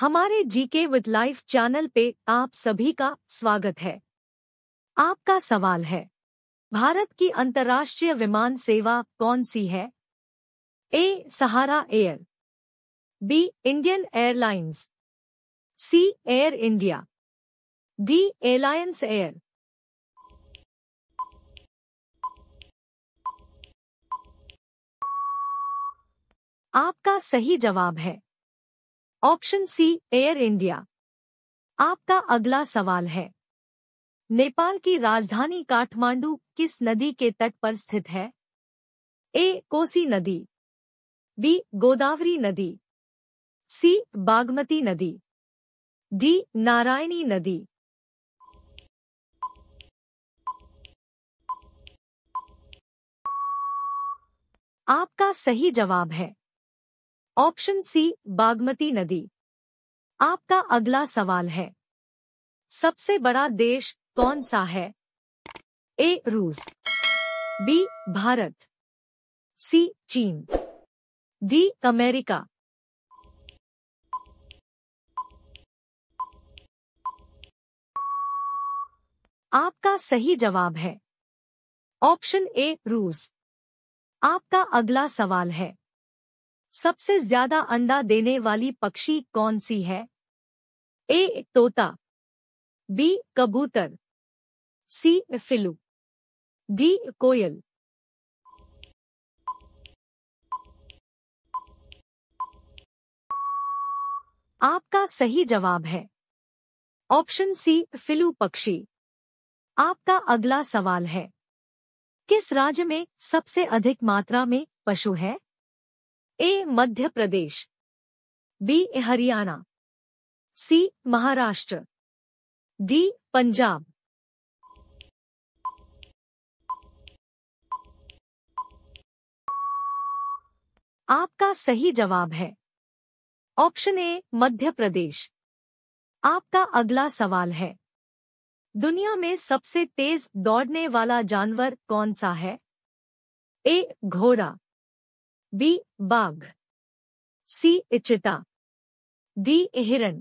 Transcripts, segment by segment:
हमारे GK with life channel पे आप सभी का स्वागत है आपका सवाल है भारत की अंतर्राष्ट्रीय विमान सेवा कौन सी है A Sahara air B Indian airlines C air India D alliance air आपका सही जवाब है ऑप्शन सी एयर इंडिया आपका अगला सवाल है नेपाल की राजधानी काठमांडू किस नदी के तट पर स्थित है ए कोसी नदी बी गोदावरी नदी सी बागमती नदी डी नारायणी नदी आपका सही जवाब है ऑप्शन सी बागमती नदी आपका अगला सवाल है सबसे बड़ा देश कौन सा है ए रूस बी भारत सी चीन डी अमेरिका आपका सही जवाब है ऑप्शन ए रूस आपका अगला सवाल है सबसे ज्यादा अंडा देने वाली पक्षी कौन सी है ए तोता बी कबूतर सी फिलू डी कोयल आपका सही जवाब है ऑप्शन सी फिलू पक्षी आपका अगला सवाल है किस राज्य में सबसे अधिक मात्रा में पशु है A Madhya Pradesh B Haryana C Maharashtra D Punjab आपका सही जवाब है ऑप्शन ए मध्य प्रदेश आपका अगला सवाल है दुनिया में सबसे तेज दौड़ने वाला जानवर कौन सा है ए घोड़ा बी बाघ सी इचिता डी हिरण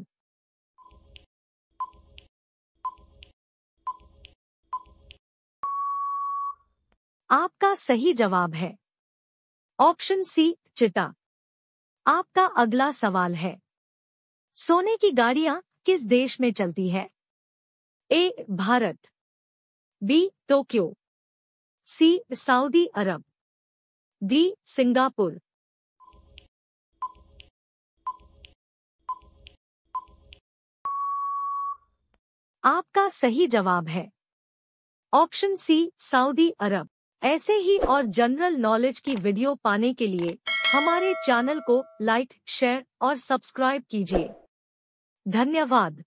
आपका सही जवाब है ऑप्शन सी चिता आपका अगला सवाल है सोने की गाड़ियां किस देश में चलती है A Bharat B Tokyo C Saudi Arab D Singapore आपका सही जवाब है ऑप्शन सी सऊदी अरब ऐसे ही और जनरल नॉलेज की वीडियो पाने के लिए हमारे चैनल को लाइक शेयर और सब्सक्राइब कीजिए धन्यवाद